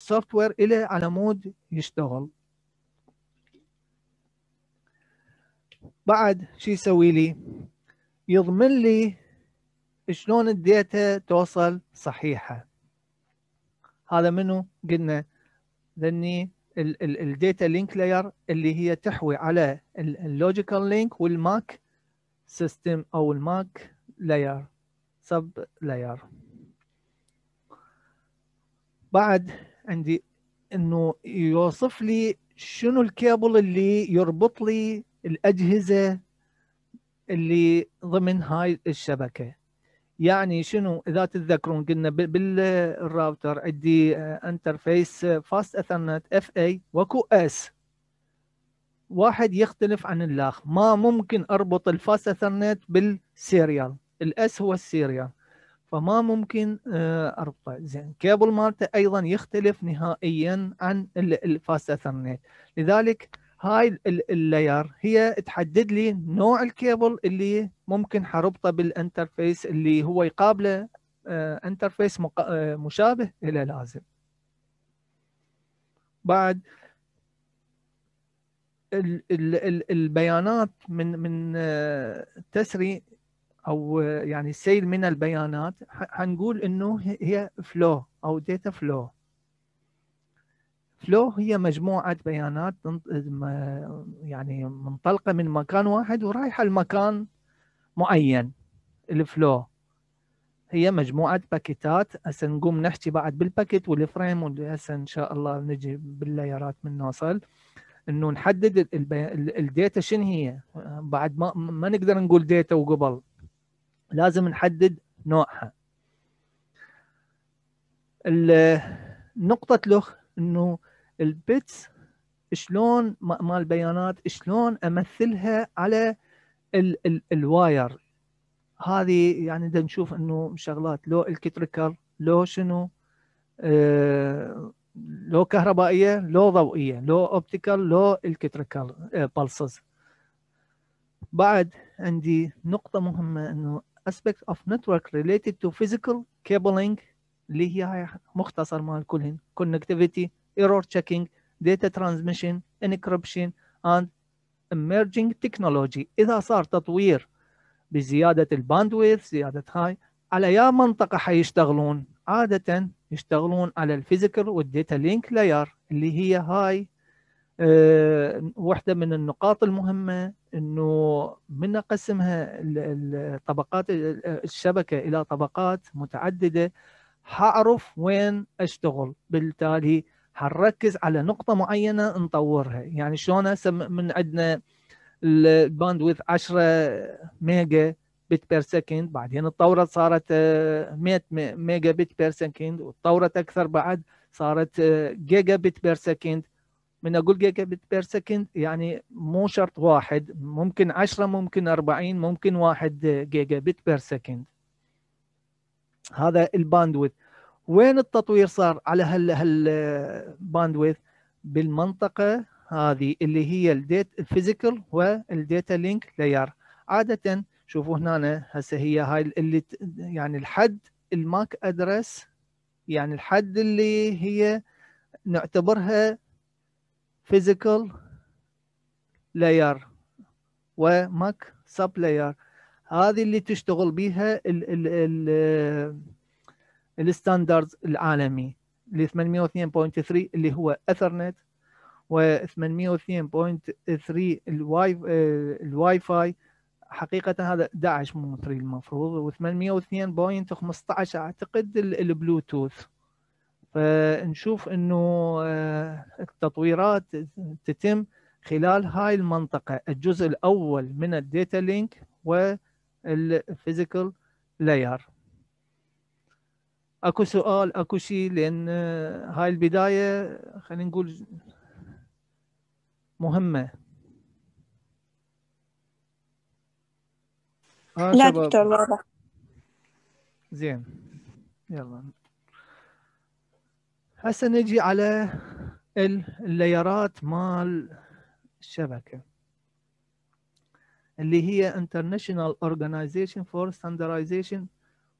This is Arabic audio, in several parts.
السوفت وير إله على مود يشتغل بعد شو يسوي لي يضمن لي شلون الداتا توصل صحيحة هذا منو قلنا لأني الداتا لينك لاير اللي هي تحوي على اللوجيكال لينك والماك سيستم او الماك لاير سب لاير بعد عندي انه يوصف لي شنو الكابل اللي يربط لي الاجهزه اللي ضمن هاي الشبكه يعني شنو اذا تتذكرون قلنا بالراوتر عندي انترفيس فاست اثرنت اف اي وكو اس واحد يختلف عن الاخ ما ممكن اربط الفاست اثرنت بالسيريال الاس هو السيريال فما ممكن آه، اربطه زين كيبل مالته ايضا يختلف نهائيا عن الفاست اثرنت لذلك هاي اللاير هي تحدد لي نوع الكيبل اللي ممكن حربطه بالانترفيس اللي هو يقابله آه، انترفيس آه، مشابه الى لازم بعد البيانات من من تسري او يعني سيل من البيانات حنقول انه هي فلو او داتا فلو فلو هي مجموعه بيانات يعني منطلقه من مكان واحد ورايحه لمكان معين الفلو هي مجموعه باكيتات هسه نقوم نحكي بعد بالباكيت والفريم وهسه ان شاء الله نجي باللايرات من نوصل انه نحدد الداتا شنو هي بعد ما ما نقدر نقول داتا وقبل لازم نحدد نوعها نقطة له انه البيتس شلون مال بيانات شلون امثلها على ال ال الواير هذه يعني دا نشوف انه شغلات لو الكتريكال لو شنو آه لو كهربائيه لو ضوئيه لو اوبتيكال لو الكتريكال بالسز آه، بعد عندي نقطة مهمة انه aspects of network related to physical cabling اللي هي مختصر مال كلهن connectivity error checking data transmission encryption and emerging technology إذا صار تطوير بزيادة الباندويث زيادة هاي على يا منطقة حيشتغلون عادة يشتغلون على الفيزيكال والديتا لينك لاير اللي هي هاي آه، واحدة من النقاط المهمة أنه من قسمها الطبقات الشبكة إلى طبقات متعددة حأعرف وين أشتغل بالتالي حنركز على نقطة معينة نطورها يعني شلون من عندنا الباندويث 10 ميجا بت بير سكند بعدين تطورت صارت 100 آه، ميجا بت بير سكند وتطورت اكثر بعد صارت آه، جيجا بت بير سكند من اقول جيجا بت بير سكند يعني مو شرط واحد ممكن 10 ممكن 40 ممكن واحد جيجا بت بير سكند هذا الباندويث وين التطوير صار على هال هالباندويث بالمنطقه هذه اللي هي الديت الفيزيكال والديتا لينك لاير عاده شوفوا هنا هسه هي هاي اللي يعني الحد الماك ادرس يعني الحد اللي هي نعتبرها physical layer وماك sub layer هذه اللي تشتغل بيها الستاندردز العالمي ل 802.3 اللي هو اثرنت و 802.3 الواي الواي فاي حقيقة هذا 11 مو 3 المفروض و 802.15 اعتقد البلوتوث فنشوف انه آه، التطويرات تتم خلال هاي المنطقه الجزء الاول من الداتا لينك والفيزيكال لاير اكو سؤال اكو شيء لان آه، هاي البدايه خلينا نقول مهمه آه لا دكتور واضح زين يلا هسه نجي على الليارات مال الشبكه اللي هي International Organization for Standardization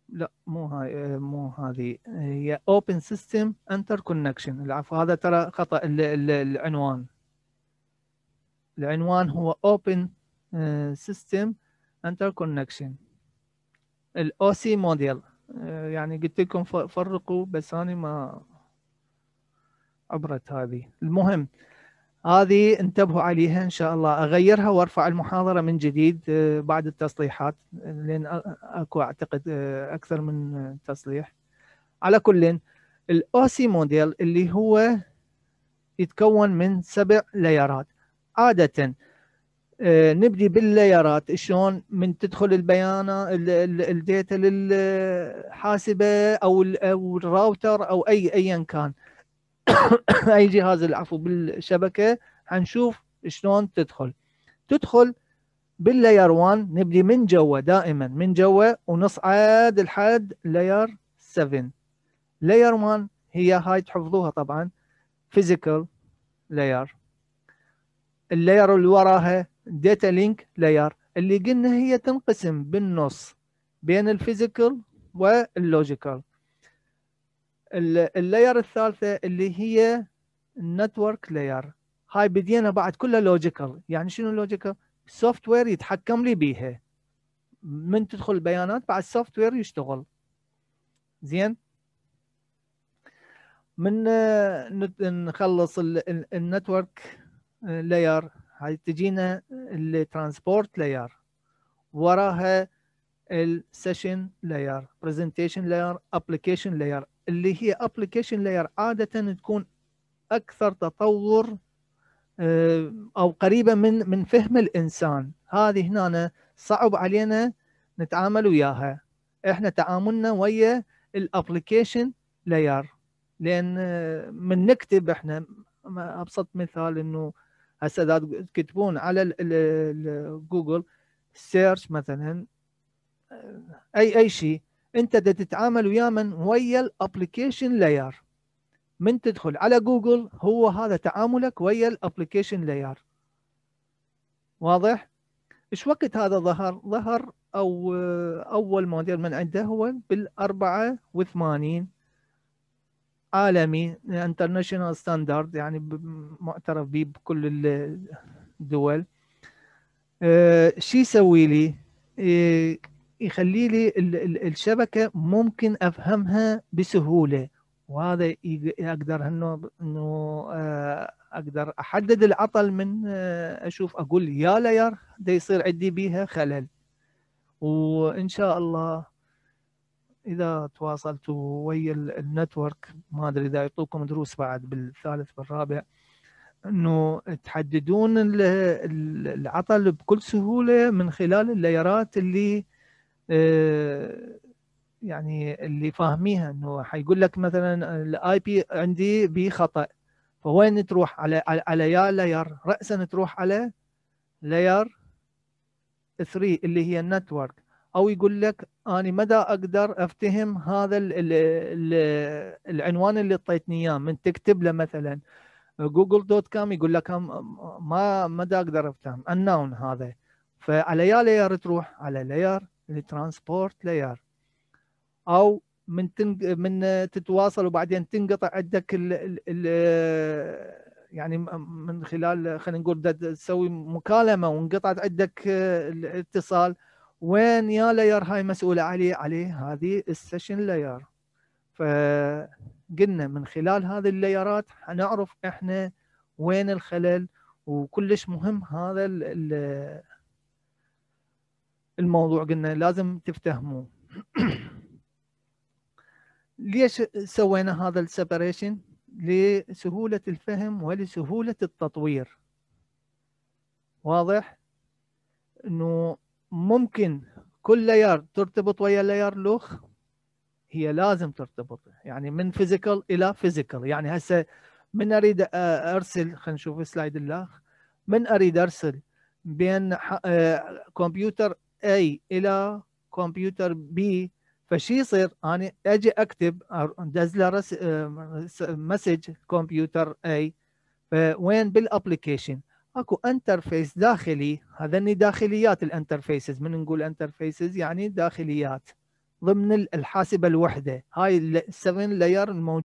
لا مو هاي مو هذه هي Open System Interconnection العفو هذا ترى خطأ العنوان العنوان هو Open آه، System Interconnection الـ OC موديل يعني قلت لكم فرقوا بس أنا ما عبرت هذه المهم هذه انتبهوا عليها ان شاء الله اغيرها وارفع المحاضره من جديد آه، بعد التصليحات لان اكو اعتقد آه، اكثر من تصليح على كل الاوسي موديل اللي هو يتكون من سبع ليرات عاده آه، نبدي باللايرات شلون من تدخل البيانه الداتا للحاسبه او او الراوتر او اي ايا كان اي جهاز العفو بالشبكه حنشوف شلون تدخل تدخل باللاير 1 نبدي من جوا دائما من جوا ونصعد لحد لاير 7 لاير 1 هي هاي تحفظوها طبعا فيزيكال لاير اللاير اللي وراها داتا لينك لاير اللي قلنا هي تنقسم بالنص بين الفيزيكال واللوجيكال اللاير الثالثه اللي هي النتورك لاير هاي بدينا بعد كلها لوجيكال يعني شنو لوجيكال السوفت وير يتحكم لي بيها من تدخل البيانات بعد السوفت وير يشتغل زين من نخلص النتورك لاير هاي تجينا الترانسبورت لاير وراها السيشن لاير برزنتيشن لاير ابلكيشن لاير اللي هي ابلكيشن لاير عاده تكون اكثر تطور آه، او قريبه من من فهم الانسان هذه هنا صعب علينا نتعامل وياها احنا تعاملنا ويا الابلكيشن لاير لان آه، من نكتب احنا ابسط مثال انه هسه اذا تكتبون على جوجل سيرش مثلا آه، اي اي شيء انت دا تتعامل وياه من ويا الابلكيشن لاير من تدخل على جوجل هو هذا تعاملك ويا الابلكيشن لاير واضح ايش وقت هذا ظهر ظهر او اول موديل من عنده هو بال84 عالمي انترناشونال ستاندرد يعني معترف به بكل الدول أه شو يسوي لي أه يخلي لي الشبكه ممكن افهمها بسهوله وهذا اقدر انه انه آه، اقدر احدد العطل من آه، اشوف اقول يا لير ده يصير عندي بيها خلل وان شاء الله اذا تواصلتوا ويا النتورك ما ادري اذا يعطوكم دروس بعد بالثالث بالرابع انه تحددون العطل بكل سهوله من خلال اللايرات اللي آه، يعني اللي فاهميها انه حيقول لك مثلا الاي بي عندي بخطا فوين تروح على على يا لاير راسا تروح على لاير 3 اللي هي النتورك او يقول لك انا مدى اقدر افتهم هذا الـ الـ الـ العنوان اللي اعطيتني اياه من تكتب له مثلا جوجل دوت كوم يقول لك ما مدى اقدر افتهم النون هذا فعلى يا لاير تروح على لاير لترانسبورت لاير او من تنق... من تتواصل وبعدين تنقطع عندك ال... ال... ال... يعني من خلال خلينا نقول تسوي مكالمه وانقطعت عندك آه، الاتصال وين يا لاير هاي مسؤوله عليه عليه هذه السيشن لاير فقلنا من خلال هذه اللايرات حنعرف احنا وين الخلل وكلش مهم هذا الموضوع قلنا لازم تفتهموه ليش سوينا هذا السبريشن لسهولة الفهم ولسهولة التطوير واضح انه ممكن كل لاير ترتبط ويا لاير لوخ هي لازم ترتبط يعني من فيزيكال الى فيزيكال يعني هسه من اريد ارسل خلينا نشوف سلايد الاخ من اريد ارسل بين كمبيوتر A الى كمبيوتر B فشي يصير انا اجي اكتب دز له مسج كمبيوتر A وين بالابلكيشن اكو انترفيس داخلي هذني داخليات الانترفيسز من نقول انترفيسز يعني داخليات ضمن الحاسبه الوحده هاي السفن لاير الموجود